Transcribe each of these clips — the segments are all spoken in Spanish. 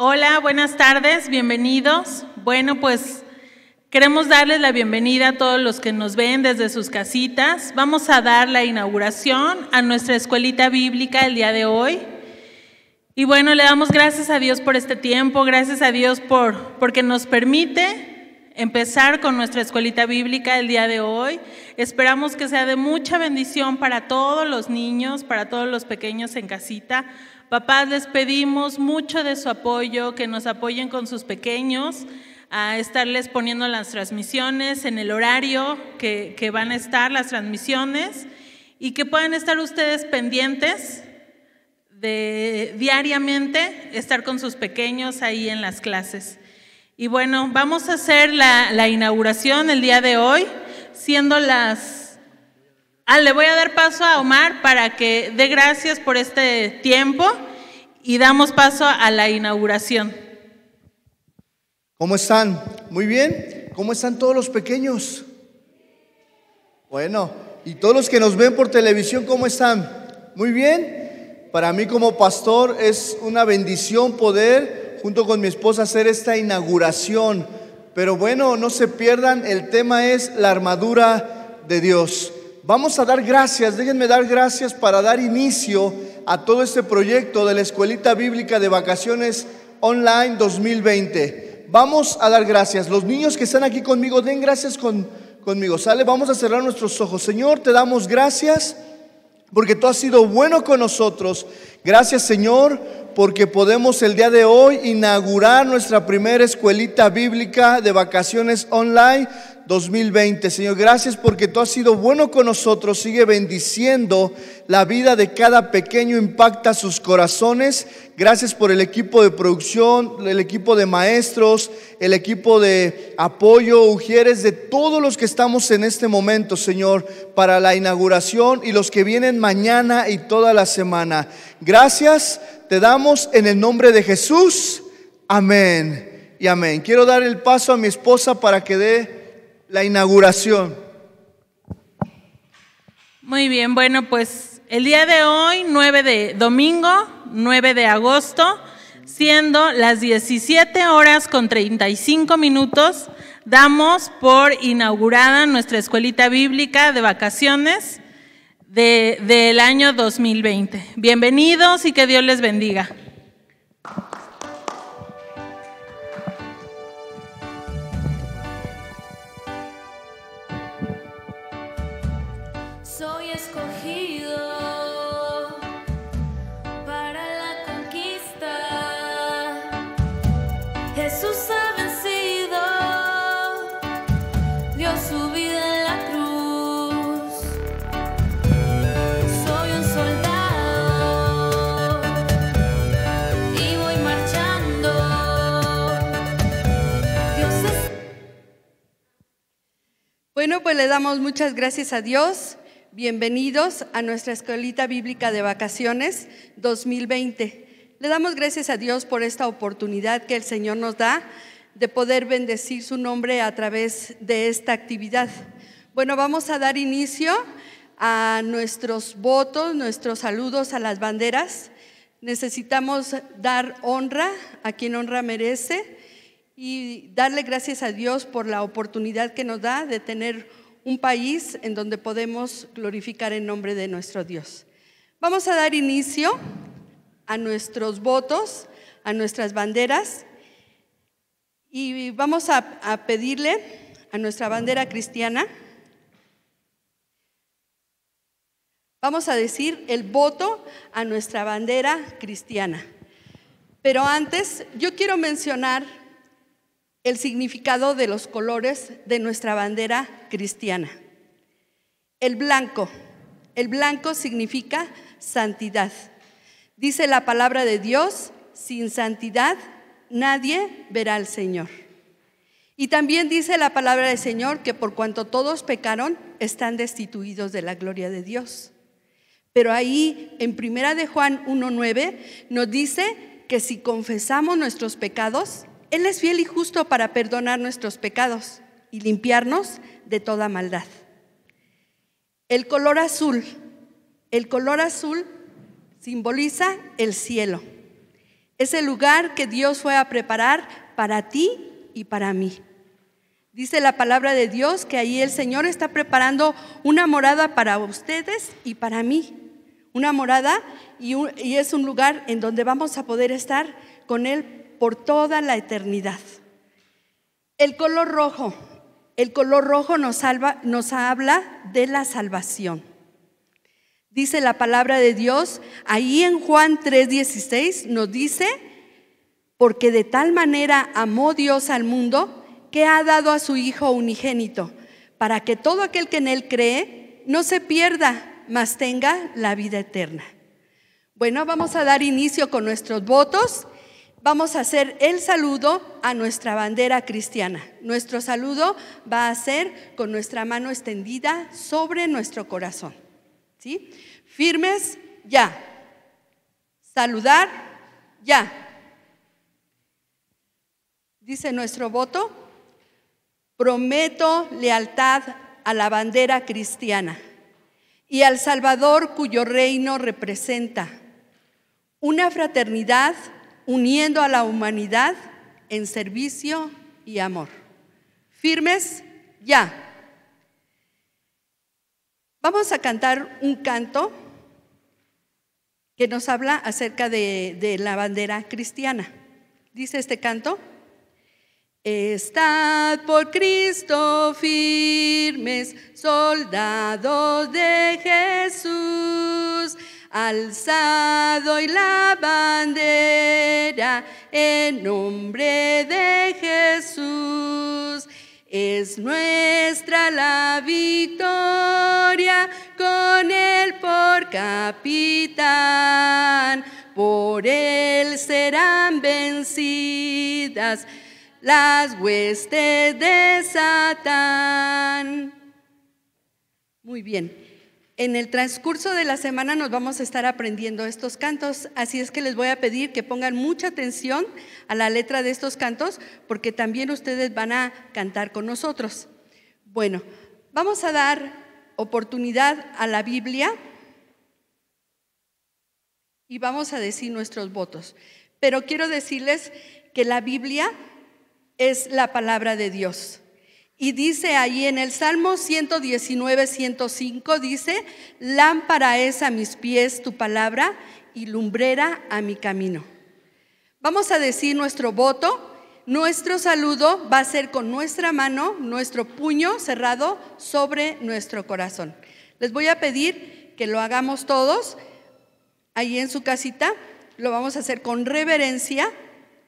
Hola, buenas tardes, bienvenidos. Bueno, pues queremos darles la bienvenida a todos los que nos ven desde sus casitas. Vamos a dar la inauguración a nuestra escuelita bíblica el día de hoy. Y bueno, le damos gracias a Dios por este tiempo, gracias a Dios por porque nos permite empezar con nuestra escuelita bíblica el día de hoy. Esperamos que sea de mucha bendición para todos los niños, para todos los pequeños en casita, Papás, les pedimos mucho de su apoyo, que nos apoyen con sus pequeños, a estarles poniendo las transmisiones en el horario que, van a estar las transmisiones y que puedan estar ustedes pendientes de diariamente estar con sus pequeños ahí en las clases. Y bueno, vamos a hacer la inauguración el día de hoy, siendo las Ah, le voy a dar paso a Omar para que dé gracias por este tiempo y damos paso a la inauguración. ¿Cómo están? Muy bien. ¿Cómo están todos los pequeños? Bueno, y todos los que nos ven por televisión, ¿cómo están? Muy bien. Para mí como pastor es una bendición poder, junto con mi esposa, hacer esta inauguración. Pero bueno, no se pierdan, el tema es la armadura de Dios. Vamos a dar gracias, déjenme dar gracias para dar inicio a todo este proyecto de la Escuelita Bíblica de Vacaciones Online 2020. Vamos a dar gracias. Los niños que están aquí conmigo, den gracias con, conmigo. Sale, vamos a cerrar nuestros ojos. Señor, te damos gracias porque tú has sido bueno con nosotros Gracias Señor porque podemos el día de hoy inaugurar nuestra primera escuelita bíblica de vacaciones online 2020. Señor, gracias porque tú has sido bueno con nosotros, sigue bendiciendo la vida de cada pequeño, impacta sus corazones. Gracias por el equipo de producción, el equipo de maestros, el equipo de apoyo, Ujieres, de todos los que estamos en este momento, Señor, para la inauguración y los que vienen mañana y toda la semana. Gracias te damos en el nombre de Jesús. Amén y amén. Quiero dar el paso a mi esposa para que dé la inauguración. Muy bien, bueno, pues el día de hoy, 9 de domingo, 9 de agosto, siendo las 17 horas con 35 minutos, damos por inaugurada nuestra escuelita bíblica de vacaciones de, del año 2020. Bienvenidos y que Dios les bendiga. Pues le damos muchas gracias a Dios. Bienvenidos a nuestra Escuelita Bíblica de Vacaciones 2020. Le damos gracias a Dios por esta oportunidad que el Señor nos da de poder bendecir su nombre a través de esta actividad. Bueno, vamos a dar inicio a nuestros votos, nuestros saludos a las banderas. Necesitamos dar honra a quien honra merece y darle gracias a Dios por la oportunidad que nos da de tener un país en donde podemos glorificar el nombre de nuestro Dios. Vamos a dar inicio a nuestros votos, a nuestras banderas y vamos a, a pedirle a nuestra bandera cristiana, vamos a decir el voto a nuestra bandera cristiana. Pero antes, yo quiero mencionar el significado de los colores de nuestra bandera cristiana. El blanco. El blanco significa santidad. Dice la palabra de Dios, sin santidad nadie verá al Señor. Y también dice la palabra del Señor que por cuanto todos pecaron, están destituidos de la gloria de Dios. Pero ahí en Primera de Juan 1:9 nos dice que si confesamos nuestros pecados, él es fiel y justo para perdonar nuestros pecados y limpiarnos de toda maldad. El color azul, el color azul simboliza el cielo. Es el lugar que Dios fue a preparar para ti y para mí. Dice la palabra de Dios que ahí el Señor está preparando una morada para ustedes y para mí. Una morada y, es un lugar en donde vamos a poder estar con Él por toda la eternidad. El color rojo, el color rojo nos, nos habla de la salvación. Dice la palabra de Dios, ahí en Juan 3:16 nos dice, porque de tal manera amó Dios al mundo que ha dado a su Hijo unigénito, para que todo aquel que en Él cree no se pierda, mas tenga la vida eterna. Bueno, vamos a dar inicio con nuestros votos vamos a hacer el saludo a nuestra bandera cristiana. Nuestro saludo va a ser con nuestra mano extendida sobre nuestro corazón. ¿Sí? Firmes, ya. Saludar, ya. Dice nuestro voto, prometo lealtad a la bandera cristiana y al Salvador cuyo reino representa. Una fraternidad uniendo a la humanidad en servicio y amor. Firmes ya. Vamos a cantar un canto que nos habla acerca de, la bandera cristiana. Dice este canto. Estad por Cristo firmes, soldados de Jesús alzado y la bandera en nombre de Jesús. Es nuestra la victoria con él por capitán, por él serán vencidas las huestes de Satán. Muy bien. En el transcurso de la semana nos vamos a estar aprendiendo estos cantos, así es que les voy a pedir que pongan mucha atención a la letra de estos cantos porque también ustedes van a cantar con nosotros. Bueno, vamos a dar oportunidad a la Biblia y vamos a decir nuestros votos. Pero quiero decirles que la Biblia es la palabra de Dios. Y dice ahí en el Salmo 119, 105, dice, lámpara es a mis pies tu palabra y lumbrera a mi camino. Vamos a decir nuestro voto, nuestro saludo va a ser con nuestra mano, nuestro puño cerrado sobre nuestro corazón. Les voy a pedir que lo hagamos todos ahí en su casita, lo vamos a hacer con reverencia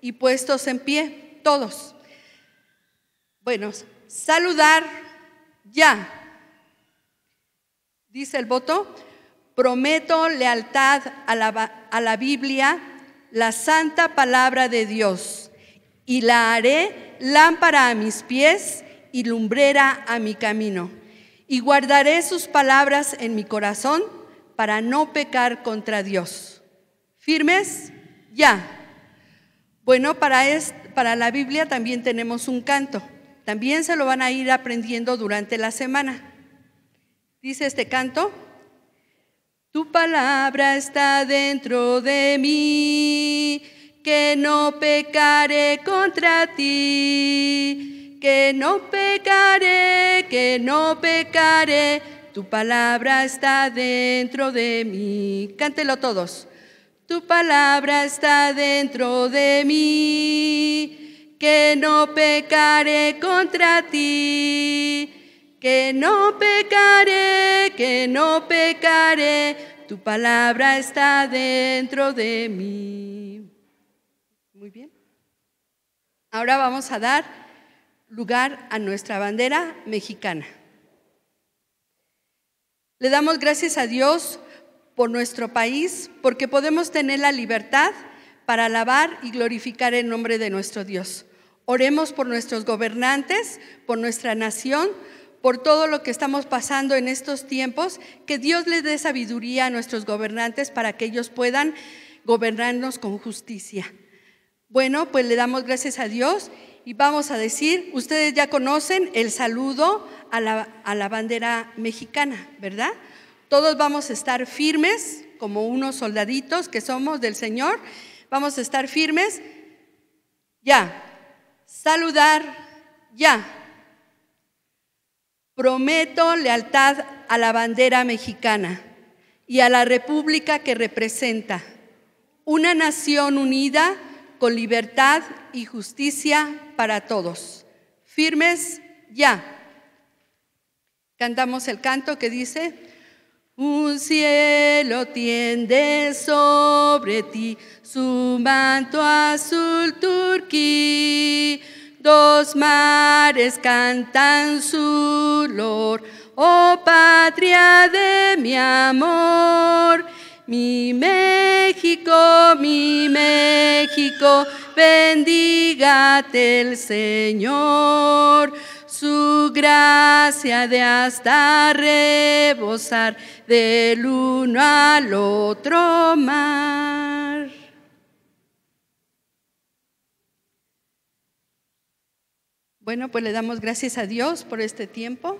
y puestos en pie, todos. Buenos saludar ya. Dice el voto, prometo lealtad a la, la Biblia, la santa palabra de Dios, y la haré lámpara a mis pies y lumbrera a mi camino. Y guardaré sus palabras en mi corazón para no pecar contra Dios. ¿Firmes? Ya. Bueno, para, para la Biblia también tenemos un canto. También se lo van a ir aprendiendo durante la semana. Dice este canto, tu palabra está dentro de mí, que no pecaré contra ti, que no pecaré, que no pecaré, tu palabra está dentro de mí. Cántelo todos. Tu palabra está dentro de mí que no pecaré contra ti, que no pecaré, que no pecaré, tu palabra está dentro de mí. Muy bien. Ahora vamos a dar lugar a nuestra bandera mexicana. Le damos gracias a Dios por nuestro país, porque podemos tener la libertad para alabar y glorificar el nombre de nuestro Dios. Oremos por nuestros gobernantes, por nuestra nación, por todo lo que estamos pasando en estos tiempos, que Dios les dé sabiduría a nuestros gobernantes para que ellos puedan gobernarnos con justicia. Bueno, pues le damos gracias a Dios y vamos a decir, ustedes ya conocen el saludo a la, a la bandera mexicana, ¿verdad? Todos vamos a estar firmes como unos soldaditos que somos del Señor, vamos a estar firmes. Ya, Saludar ya. Prometo lealtad a la bandera mexicana y a la república que representa. Una nación unida con libertad y justicia para todos. Firmes ya. Cantamos el canto que dice... Un cielo tiende sobre ti su manto azul turquí. Dos mares cantan su lor, oh patria de mi amor. Mi México, mi México, bendígate el Señor su gracia de hasta rebosar del uno al otro mar. Bueno, pues le damos gracias a Dios por este tiempo.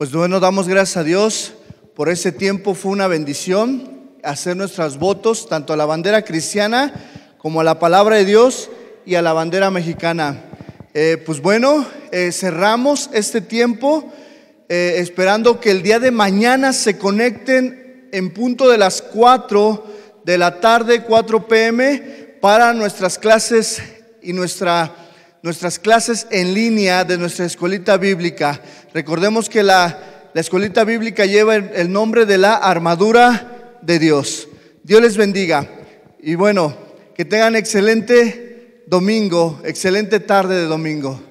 Pues bueno, damos gracias a Dios por ese tiempo, fue una bendición hacer nuestras votos tanto a la bandera cristiana como a la palabra de Dios y a la bandera mexicana. Eh, pues bueno, eh, cerramos este tiempo eh, esperando que el día de mañana se conecten en punto de las 4 de la tarde, 4 pm, para nuestras clases y nuestra nuestras clases en línea de nuestra escuelita bíblica. Recordemos que la, escuelita bíblica lleva el nombre de la armadura de Dios. Dios les bendiga. Y bueno, que tengan excelente domingo, excelente tarde de domingo.